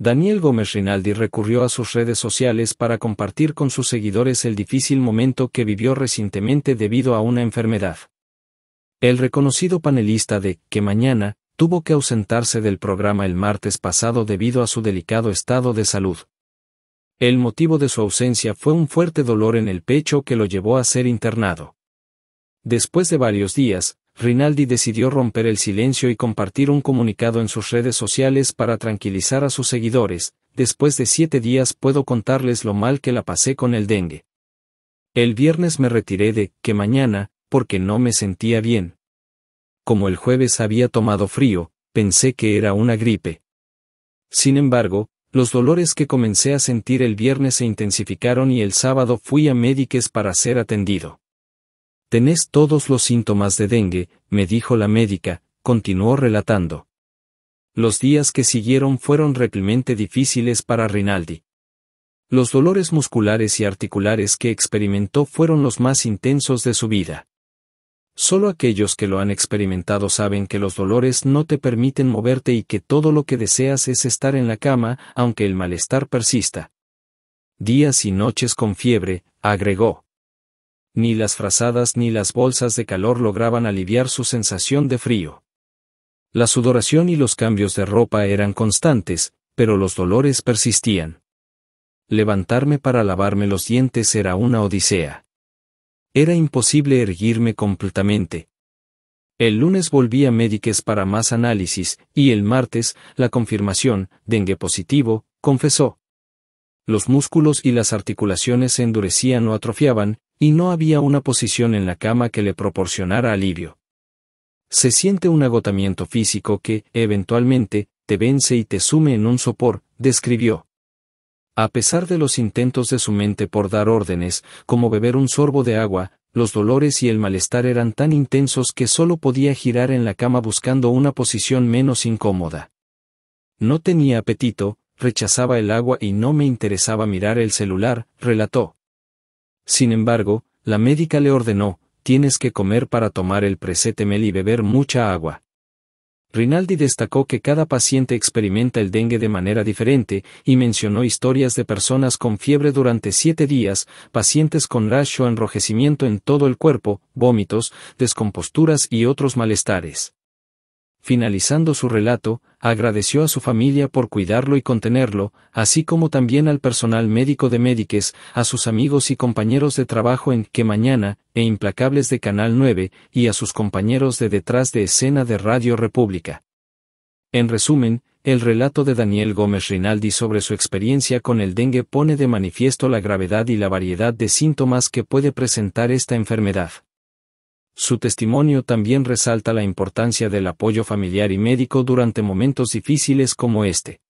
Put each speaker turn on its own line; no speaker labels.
Daniel Gómez Rinaldi recurrió a sus redes sociales para compartir con sus seguidores el difícil momento que vivió recientemente debido a una enfermedad. El reconocido panelista de Que Mañana tuvo que ausentarse del programa el martes pasado debido a su delicado estado de salud. El motivo de su ausencia fue un fuerte dolor en el pecho que lo llevó a ser internado. Después de varios días, Rinaldi decidió romper el silencio y compartir un comunicado en sus redes sociales para tranquilizar a sus seguidores, después de siete días puedo contarles lo mal que la pasé con el dengue. El viernes me retiré de que mañana, porque no me sentía bien. Como el jueves había tomado frío, pensé que era una gripe. Sin embargo, los dolores que comencé a sentir el viernes se intensificaron y el sábado fui a Médiques para ser atendido. Tenés todos los síntomas de dengue, me dijo la médica, continuó relatando. Los días que siguieron fueron realmente difíciles para Rinaldi. Los dolores musculares y articulares que experimentó fueron los más intensos de su vida. Solo aquellos que lo han experimentado saben que los dolores no te permiten moverte y que todo lo que deseas es estar en la cama, aunque el malestar persista. Días y noches con fiebre, agregó. Ni las frazadas ni las bolsas de calor lograban aliviar su sensación de frío. La sudoración y los cambios de ropa eran constantes, pero los dolores persistían. Levantarme para lavarme los dientes era una odisea. Era imposible erguirme completamente. El lunes volví a Médiques para más análisis, y el martes, la confirmación, dengue positivo, confesó. Los músculos y las articulaciones se endurecían o atrofiaban, y no había una posición en la cama que le proporcionara alivio. Se siente un agotamiento físico que, eventualmente, te vence y te sume en un sopor, describió. A pesar de los intentos de su mente por dar órdenes, como beber un sorbo de agua, los dolores y el malestar eran tan intensos que solo podía girar en la cama buscando una posición menos incómoda. No tenía apetito, rechazaba el agua y no me interesaba mirar el celular, relató. Sin embargo, la médica le ordenó, tienes que comer para tomar el presetemel y beber mucha agua. Rinaldi destacó que cada paciente experimenta el dengue de manera diferente y mencionó historias de personas con fiebre durante siete días, pacientes con rash o enrojecimiento en todo el cuerpo, vómitos, descomposturas y otros malestares. Finalizando su relato, agradeció a su familia por cuidarlo y contenerlo, así como también al personal médico de Médiques, a sus amigos y compañeros de trabajo en Que Mañana e Implacables de Canal 9, y a sus compañeros de Detrás de Escena de Radio República. En resumen, el relato de Daniel Gómez Rinaldi sobre su experiencia con el dengue pone de manifiesto la gravedad y la variedad de síntomas que puede presentar esta enfermedad. Su testimonio también resalta la importancia del apoyo familiar y médico durante momentos difíciles como este.